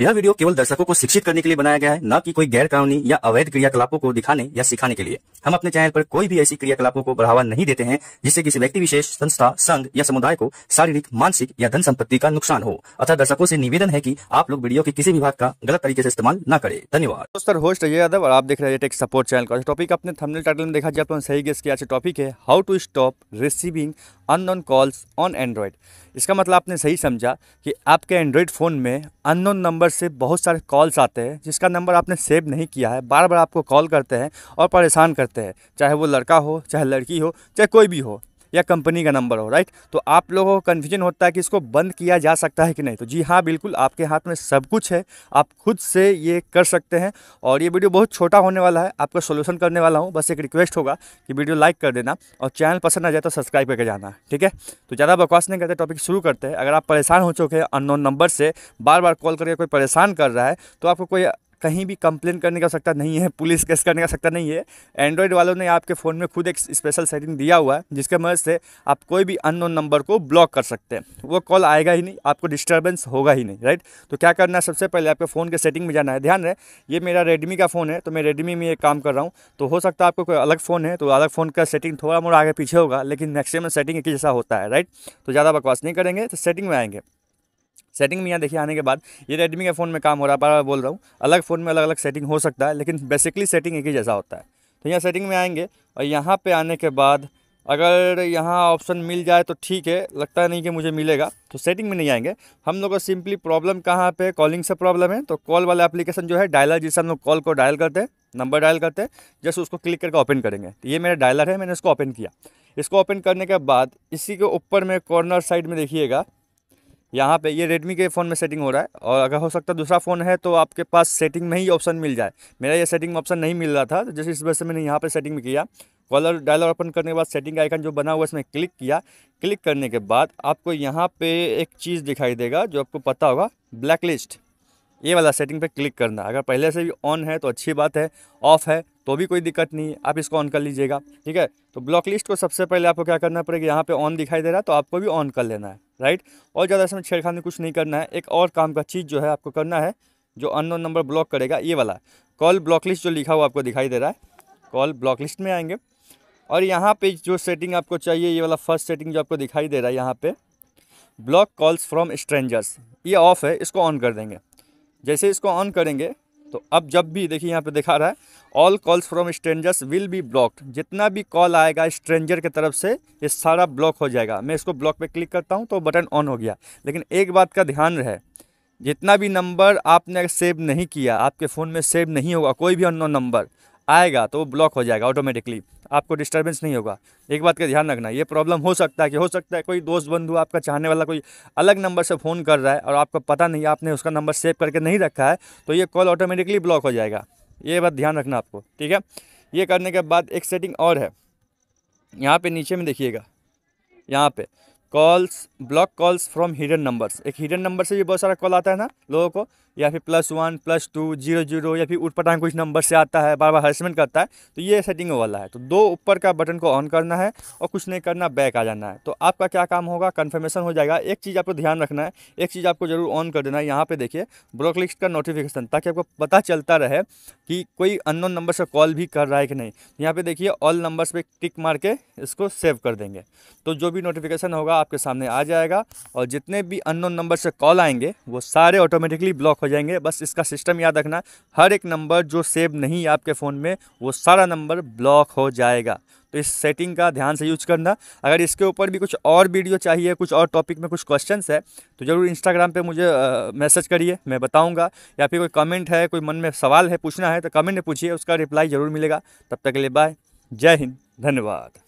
यह वीडियो केवल दर्शकों को शिक्षित करने के लिए बनाया गया है न कि कोई गैर कानूनी या अवैध क्रियाकलापों को दिखाने या सिखाने के लिए हम अपने चैनल पर कोई भी ऐसी क्रियाकलापों को बढ़ावा नहीं देते हैं जिससे किसी व्यक्ति विशेष संस्था संघ या समुदाय को शारीरिक मानसिक या धन संपत्ति का नुकसान हो अतः दर्शकों से निवेदन है की आप लोग वीडियो के किसी भी भाग का गलत तरीके ऐसी इस्तेमाल न करें धन्यवाद दोस्तों होस्ट अजय यादव और आप देख रहे टेक सपोर्ट चैनल का टॉपिक अपने थंबनेल टाइटल में देखा जाए तो सही गेस टॉपिक है how to stop receiving unknown calls on Android इसका मतलब आपने सही समझा कि आपके एंड्रॉयड फ़ोन में अननोन नंबर से बहुत सारे कॉल्स आते हैं जिसका नंबर आपने सेव नहीं किया है बार बार आपको कॉल करते हैं और परेशान करते हैं चाहे वो लड़का हो चाहे लड़की हो चाहे कोई भी हो या कंपनी का नंबर हो राइट तो आप लोगों को कन्फ्यूजन होता है कि इसको बंद किया जा सकता है कि नहीं तो जी हाँ बिल्कुल आपके हाथ में सब कुछ है आप खुद से ये कर सकते हैं और ये वीडियो बहुत छोटा होने वाला है आपका सोल्यूशन करने वाला हूँ बस एक रिक्वेस्ट होगा कि वीडियो लाइक कर देना और चैनल पसंद आ जाए तो सब्सक्राइब करके जाना ठीक है तो ज़्यादा बकवास नहीं करते टॉपिक शुरू करते हैं अगर आप परेशान हो चुके हैं अननोन नंबर से बार बार कॉल करके कोई परेशान कर रहा है तो आपको कोई कहीं भी कंप्लेन करने का सकता नहीं है पुलिस केस करने का सकता नहीं है एंड्रॉयड वालों ने आपके फ़ोन में खुद एक स्पेशल सेटिंग दिया हुआ है जिसके मदद से आप कोई भी अननोन नंबर को ब्लॉक कर सकते हैं वो कॉल आएगा ही नहीं आपको डिस्टर्बेंस होगा ही नहीं राइट तो क्या करना है सबसे पहले आपके फ़ोन के सेटिंग में जाना है ध्यान रहे ये मेरा रेडमी का फ़ोन है तो मैं रेडमी में ये काम कर रहा हूँ तो हो सकता है आपको कोई अलग फ़ोन है तो अलग फ़ोन का सेटिंग थोड़ा मोड़ा आगे पीछे होगा लेकिन मैक्सिमम सेटिंग एक जैसा होता है राइट तो ज़्यादा बकवास नहीं करेंगे तो सेटिंग में आएंगे सेटिंग में यहाँ देखिए आने के बाद ये रेडमी के फ़ोन में काम हो रहा है बार बार बोल रहा हूँ अलग फ़ोन में अलग अलग सेटिंग हो सकता है लेकिन बेसिकली सेटिंग एक ही जैसा होता है तो यहाँ सेटिंग में आएंगे और यहाँ पर आने के बाद अगर यहाँ ऑप्शन मिल जाए तो ठीक है लगता नहीं कि मुझे मिलेगा तो सेटिंग में नहीं आएंगे हम लोग को सिंपली प्रॉब्लम कहाँ पे कॉलिंग से प्रॉब्लम है तो कॉल वाला एप्लीकेशन जो है डायलर जिससे हम लोग कॉल को डायल करते हैं नंबर डायल करते हैं जस्ट उसको क्लिक करके ओपन करेंगे तो ये मेरा डायलर है मैंने इसको ओपन किया इसको ओपन करने के बाद इसी के ऊपर में कॉर्नर साइड में देखिएगा यहाँ पे ये रेडमी के फ़ोन में सेटिंग हो रहा है और अगर हो सकता है दूसरा फ़ोन है तो आपके पास सेटिंग में ही ऑप्शन मिल जाए मेरा ये सेटिंग में ऑप्शन नहीं मिल रहा था जिस इस वजह से मैंने यहाँ पर सेटिंग में किया कॉलर डायलर ओपन करने के बाद सेटिंग आइकन जो बना हुआ है इसमें क्लिक किया क्लिक करने के बाद आपको यहाँ पर एक चीज़ दिखाई देगा जो आपको पता होगा ब्लैक लिस्ट ये वाला सेटिंग पर क्लिक करना अगर पहले से भी ऑन है तो अच्छी बात है ऑफ़ है तो भी कोई दिक्कत नहीं है आप इसको ऑन कर लीजिएगा ठीक है तो ब्लॉक लिस्ट को सबसे पहले आपको क्या करना पड़ेगा यहाँ पे ऑन दिखाई दे रहा है तो आपको भी ऑन कर लेना है राइट और ज़्यादा इसमें छेड़खानी कुछ नहीं करना है एक और काम का चीज़ जो है आपको करना है जो अननोन नंबर ब्लॉक करेगा ये वाला कॉल ब्लॉक लिस्ट जो लिखा हुआ आपको दिखाई दे रहा है कॉल ब्लॉक लिस्ट में आएंगे और यहाँ पे जो सेटिंग आपको चाहिए ये वाला फर्स्ट सेटिंग जो आपको दिखाई दे रहा है यहाँ पे ब्लॉक कॉल्स फ्रॉम स्ट्रेंजर्स ये ऑफ है इसको ऑन कर देंगे जैसे इसको ऑन करेंगे तो अब जब भी देखिए यहाँ पे दिखा रहा है all calls from strangers will be blocked जितना भी कॉल आएगा स्ट्रेंजर की तरफ से ये सारा ब्लॉक हो जाएगा मैं इसको ब्लॉक पे क्लिक करता हूँ तो बटन ऑन हो गया लेकिन एक बात का ध्यान रहे जितना भी नंबर आपने सेव नहीं किया आपके फ़ोन में सेव नहीं होगा कोई भी अन नंबर आएगा तो वो ब्लॉक हो जाएगा ऑटोमेटिकली आपको डिस्टर्बेंस नहीं होगा एक बात का ध्यान रखना ये प्रॉब्लम हो सकता है कि हो सकता है कोई दोस्त बंधु आपका चाहने वाला कोई अलग नंबर से फ़ोन कर रहा है और आपको पता नहीं आपने उसका नंबर सेव करके नहीं रखा है तो ये कॉल ऑटोमेटिकली ब्लॉक हो जाएगा ये बात ध्यान रखना आपको ठीक है ये करने के बाद एक सेटिंग और है यहाँ पर नीचे में देखिएगा यहाँ पर calls block calls from hidden numbers एक हिडन नंबर से भी बहुत सारा कॉल आता है ना लोगों को या फिर plus one plus two zero zero या फिर उठपटांग कुछ नंबर से आता है बार बार हरेसमेंट करता है तो ये सेटिंग वाला है तो दो ऊपर का बटन को ऑन करना है और कुछ नहीं करना बैक आ जाना है तो आपका क्या काम होगा कन्फर्मेशन हो जाएगा एक चीज़ आपको ध्यान रखना है एक चीज़ आपको जरूर ऑन कर देना है यहाँ पर देखिए ब्लॉक लिस्ट का नोटिफिकेशन ताकि आपको पता चलता रहे कि कोई अननोन नंबर से कॉल भी कर रहा है कि नहीं यहाँ पर देखिए ऑल नंबर्स पर टिक मार के इसको सेव कर देंगे तो जो भी नोटिफिकेशन होगा होगा आपके सामने आ जाएगा और जितने भी अननोन नंबर से कॉल आएंगे वो सारे ऑटोमेटिकली ब्लॉक हो जाएंगे बस इसका सिस्टम याद रखना हर एक नंबर जो सेव नहीं है आपके फ़ोन में वो सारा नंबर ब्लॉक हो जाएगा तो इस सेटिंग का ध्यान से यूज करना अगर इसके ऊपर भी कुछ और वीडियो चाहिए कुछ और टॉपिक में कुछ क्वेश्चन है तो ज़रूर इंस्टाग्राम पर मुझे मैसेज करिए मैं बताऊँगा या फिर कोई कमेंट है कोई मन में सवाल है पूछना है तो कमेंट में पूछिए उसका रिप्लाई ज़रूर मिलेगा तब तक के लिए बाय जय हिंद धन्यवाद